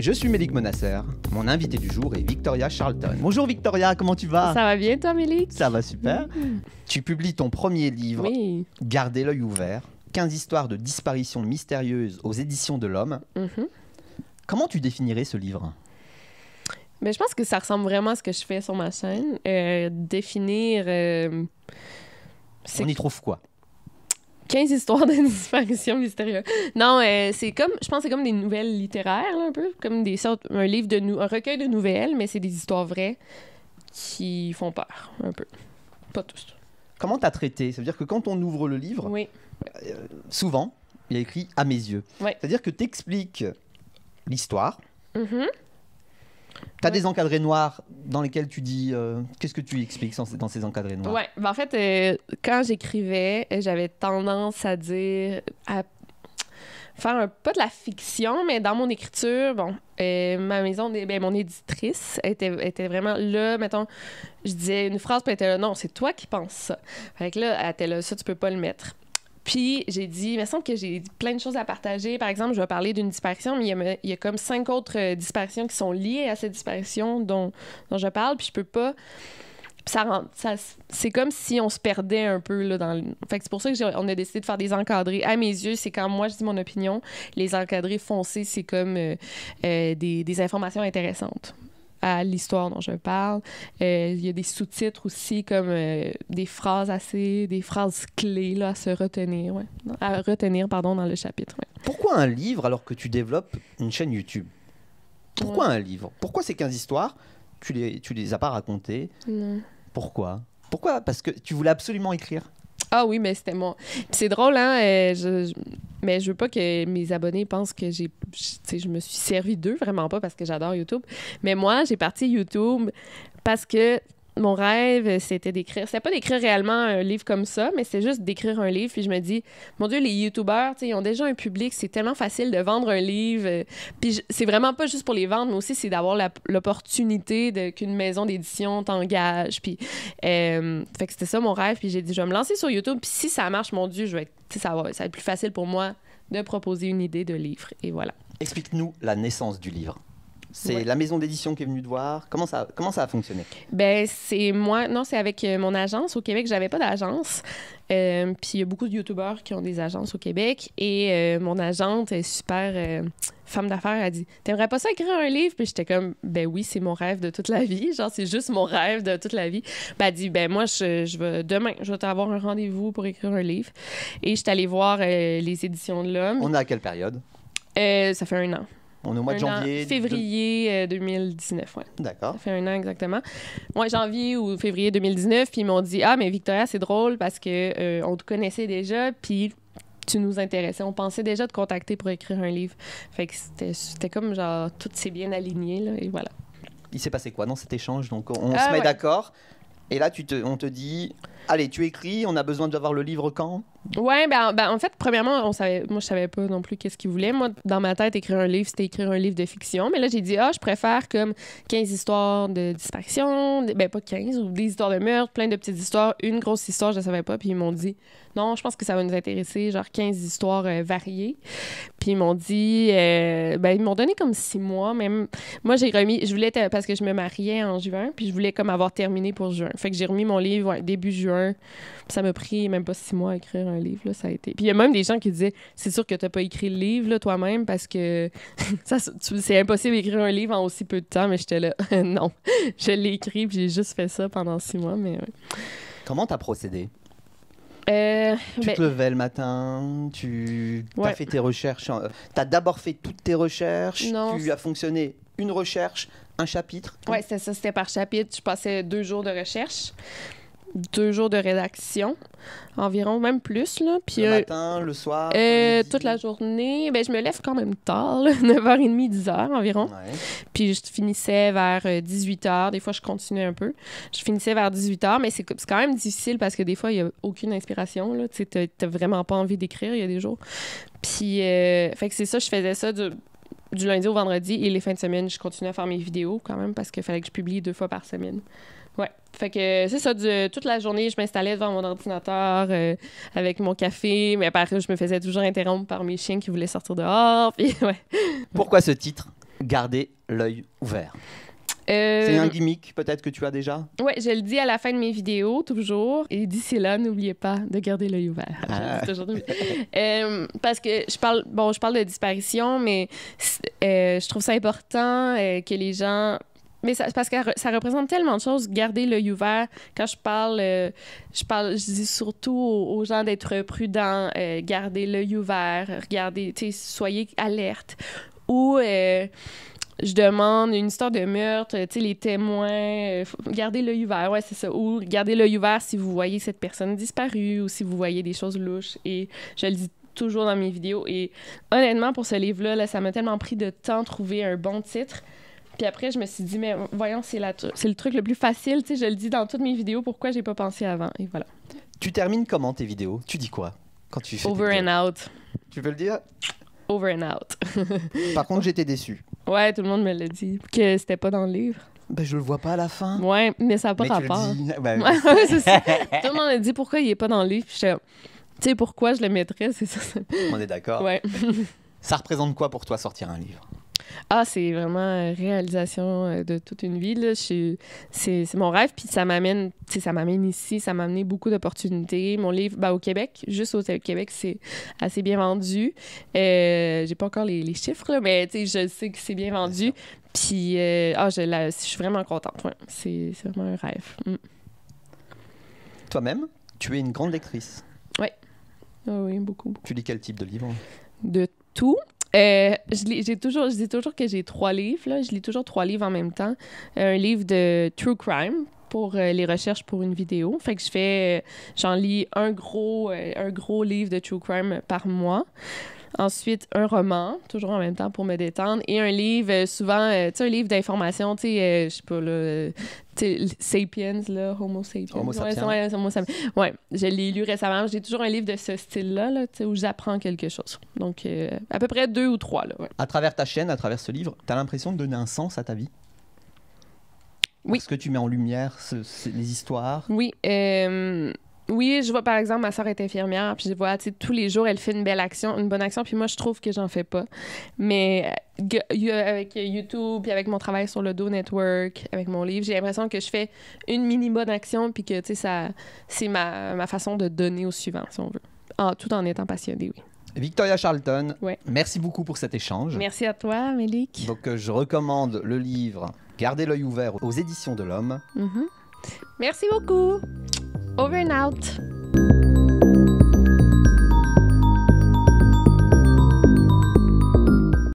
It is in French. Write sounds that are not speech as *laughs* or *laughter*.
Je suis mélique Monasser. Mon invité du jour est Victoria Charlton. Bonjour Victoria, comment tu vas Ça va bien toi Mélique Ça va super. Tu publies ton premier livre, Garder Gardez l'œil ouvert, 15 histoires de disparitions mystérieuses aux éditions de l'homme. Mhm. Comment tu définirais ce livre Mais ben, je pense que ça ressemble vraiment à ce que je fais sur ma chaîne. Euh, définir... Euh, On y trouve quoi 15 histoires de *laughs* disparition mystérieuses. Non, euh, c'est comme, je pense que c'est comme des nouvelles littéraires, un peu, comme des sortes, un livre de, un recueil de nouvelles, mais c'est des histoires vraies qui font peur, un peu. Pas tous. Comment t'as traité Ça veut dire que quand on ouvre le livre, oui. Euh, souvent, il y a écrit à mes yeux. C'est-à-dire que t'expliques l'histoire, mm-hmm. Tu as des encadrés noirs dans lesquels tu dis. Euh, qu'est-ce que tu expliques dans ces encadrés noirs? Ouais, ben en fait, euh, quand j'écrivais, j'avais tendance à dire. à faire un, peu de la fiction, mais dans mon écriture, bon, euh, ma maison, ben, mon éditrice était, était vraiment là, mettons, je disais une phrase, puis elle était là, non, c'est toi qui penses ça. Fait que là, elle était là, ça, tu peux pas le mettre. Puis j'ai dit, il me semble que j'ai plein de choses à partager. Par exemple, je vais parler d'une disparition, mais il y, a, comme cinq autres euh, disparitions qui sont liées à cette disparition dont, dont je parle, puis je peux pas. Ça, ça, c'est comme si on se perdait un peu là dans fait c'est pour ça que on a décidé de faire des encadrés à mes yeux c'est quand moi je dis mon opinion les encadrés foncés c'est comme euh, euh, des, informations intéressantes à l'histoire dont je parle. Euh, il y a des sous-titres aussi, comme euh, des phrases assez, des phrases clés là, à se retenir, ouais. à retenir pardon, dans le chapitre. Pourquoi un livre alors que tu développes une chaîne YouTube Pourquoi un livre Pourquoi ces 15 histoires Tu les, tu les as pas racontées non. Pourquoi Pourquoi Parce que tu voulais absolument écrire ah oui, mais c'était mon. c'est drôle, hein? Euh, je, mais je veux pas que mes abonnés pensent que j'ai. sais, je me suis servi d'eux, vraiment pas, parce que j'adore YouTube. Mais moi, j'ai parti YouTube parce que mon rêve, euh, c'était d'écrire. C'était pas d'écrire réellement un livre comme ça, mais c'est juste d'écrire un livre. Puis je me dis, mon Dieu, les YouTubers, ils ont déjà un public. C'est tellement facile de vendre un livre. Puis c'est vraiment pas juste pour les vendre, mais aussi c'est d'avoir l'opportunité qu'une maison d'édition t'engage. Puis euh, fait que c'était ça mon rêve. Puis j'ai dit, je vais me lancer sur YouTube. Puis si ça marche, mon Dieu, je vais être, ça, ça va être plus facile pour moi de proposer une idée de livre. Et voilà. Explique-nous la naissance du livre. C'est la maison d'édition qui est venue te voir. Comment ça, comment ça a fonctionné? Ben, c'est moi. Non, c'est avec euh, mon agence. Au Québec, j'avais pas d'agence. Euh, puis il y a beaucoup de YouTubeurs qui ont des agences au Québec. Et euh, mon agente, est super femme d'affaires, a dit T'aimerais pas ça écrire un livre Puis j'étais comme Ben oui, c'est mon rêve de toute la vie. *laughs* Genre, c'est juste mon rêve de toute la vie. Ben, elle dit Ben moi, je, je demain, je vais t'avoir un rendez-vous pour écrire un livre. Et je suis allée voir les éditions de l'Homme. On est à quelle période ça fait un an. On est au mois de janvier. février 2019, euh, oui. D'accord. Ça fait un an exactement. Moi, janvier ou février 2019, puis ils m'ont dit Ah, mais Victoria, c'est drôle parce que euh, on te connaissait déjà, puis tu nous intéressais. On pensait déjà te contacter pour écrire un livre. Fait que c'était comme genre, tout s'est bien aligné, là, et voilà. Il s'est passé quoi dans cet échange Donc, on, euh, se met d'accord. Et là, tu te, on te dit, Allez, tu écris, on a besoin d'avoir le livre quand Ouais, ben, ben, en fait, premièrement, on savait, moi, je savais pas non plus qu'est-ce qu'il voulait. Moi, dans ma tête, écrire un livre, c'était écrire un livre de fiction. Mais là, j'ai dit, ah, je préfère comme 15 histoires de disparition, ben pas 15, ou des histoires de meurtre, plein de petites histoires, une grosse histoire, je ne savais pas. Puis ils m'ont dit, non, je pense que ça va nous intéresser, genre 15 histoires euh, variées. Puis ils m'ont dit, euh, ben, ils m'ont donné comme six mois, même. Moi, j'ai remis, je voulais, parce que je me mariais en juin, puis je voulais comme avoir terminé pour juin. Fait que j'ai remis mon livre début juin ça m'a pris même pas six mois à écrire un livre. Là, ça a été. Puis il y a même des gens qui disaient c'est sûr que tu n'as pas écrit le livre toi-même parce que *laughs* c'est impossible d'écrire un livre en aussi peu de temps. Mais j'étais là *laughs* non, je l'ai écrit puis j'ai juste fait ça pendant six mois. Mais comment t'as procédé euh, tu ben te levais le matin, tu as fait tes recherches, tu as d'abord fait toutes tes recherches, non, tu as fonctionné une recherche, un chapitre. Oui, c'était ça, c'était par chapitre. Je passais deux jours de recherche deux jours de rédaction, environ, même plus. Puis, le euh, matin, le soir? Euh, toute la journée. Ben, je me lève quand même tard, 9h30, *laughs* 10h environ. Puis je finissais vers 18h. Euh, des fois, je continuais un peu. Je finissais vers 18h, mais c'est quand même difficile parce que des fois, il n'y a aucune inspiration. Tu n'as vraiment pas envie d'écrire, il y a des jours. Puis, fait que c'est ça, je faisais ça du, du lundi au vendredi et les fins de semaine, je continuais à faire mes vidéos quand même parce qu'il fallait que je publie deux fois par semaine. Ouais. Fait que c'est ça, toute la journée, je m'installais devant mon ordinateur euh, avec mon café, mais après je me faisais toujours interrompre par mes chiens qui voulaient sortir dehors. *laughs* Puis, ouais. Pourquoi ce titre Garder l'œil ouvert. Euh, c'est un gimmick peut-être que tu as déjà Oui, je le dis à la fin de mes vidéos toujours. Et d'ici là, n'oubliez pas de garder l'œil ouvert. *laughs* Ah. Euh, parce que je parle, bon, je parle de disparition, mais je trouve ça important que les gens mais ça, parce que ça représente tellement de choses, garder l'œil ouvert. Quand je parle, euh, je parle, je dis surtout aux, gens d'être prudents, Gardez euh, garder l'œil ouvert, regardez, soyez alerte. Ou euh, je demande une histoire de meurtre, tu les témoins, gardez l'œil ouvert, ouais, c'est ça. Ou gardez l'œil ouvert si vous voyez cette personne disparue ou si vous voyez des choses louches. Et je le dis toujours dans mes vidéos. Et honnêtement, pour ce livre-là, là, ça m'a tellement pris de temps de trouver un bon titre. Puis après, je me suis dit, mais voyons, c'est le truc le plus facile. Tu sais, je le dis dans toutes mes vidéos, pourquoi j'ai pas pensé avant. Et voilà. Tu termines comment tes vidéos Tu dis quoi quand tu fais Over and out. Tu veux le dire Over and out. *laughs* Par contre, j'étais déçue. Ouais, tout le monde me l'a dit. Que c'était pas dans le livre. Ben, je le vois pas à la fin. Ouais, mais ça n'a pas mais rapport. Dis... Ben *laughs* tout le monde a dit pourquoi il est pas dans le livre. Tu sais, pourquoi je le mettrais, c'est ça. On est d'accord. Ouais. ça représente quoi pour toi sortir un livre ah, c'est vraiment une euh, réalisation euh, de toute une vie. c'est, mon rêve. Puis ça m'amène, ça m'amène ici, ça m'a amené beaucoup d'opportunités. Mon livre, ben, au Québec, juste au Québec, c'est assez bien vendu. Euh, j'ai pas encore les, chiffres, mais je sais que c'est bien vendu. Puis, euh, ah, je, suis vraiment contente. C'est, vraiment un rêve. Mm. Toi-même, tu es une grande lectrice. Ah oui. oui, beaucoup. Tu lis quel type de livre? De tout. Euh, toujours, je dis toujours que j'ai trois livres. Je lis toujours trois livres en même temps. Un livre de True Crime pour euh, les recherches pour une vidéo. Fait que je fais, euh, j'en lis un gros, un gros livre de True Crime par mois. Ensuite, un roman, toujours en même temps pour me détendre, et un livre, euh, souvent, euh, tu sais, un livre d'information, tu sais, euh, je sais pas, là, Sapiens, là, Homo sapiens. Homo sapiens. Ouais, homo ouais, je l'ai lu récemment. J'ai toujours un livre de ce style-là, là, où j'apprends quelque chose. Donc, à peu près deux ou trois. Là, À travers ta chaîne, à travers ce livre, tu as l'impression de donner un sens à ta vie Oui. Parce que tu mets en lumière les histoires. Oui. Euh, oui, je vois par exemple ma soeur est infirmière, puis je vois tous les jours elle fait une belle action, une bonne action, puis moi je trouve que j'en fais pas. Mais euh, euh, avec YouTube, puis avec mon travail sur le Do Network, avec mon livre, j'ai l'impression que je fais une mini bonne action, puis que tu ça, c'est ma, façon de donner au suivant, si on veut, en, tout en étant passionnée, oui. Victoria Charlton, ouais. merci beaucoup pour cet échange. Merci à toi, Mélic. Donc euh, je recommande le livre Gardez l'œil ouvert aux éditions de l'homme. Mm-hmm. Merci beaucoup. over and out.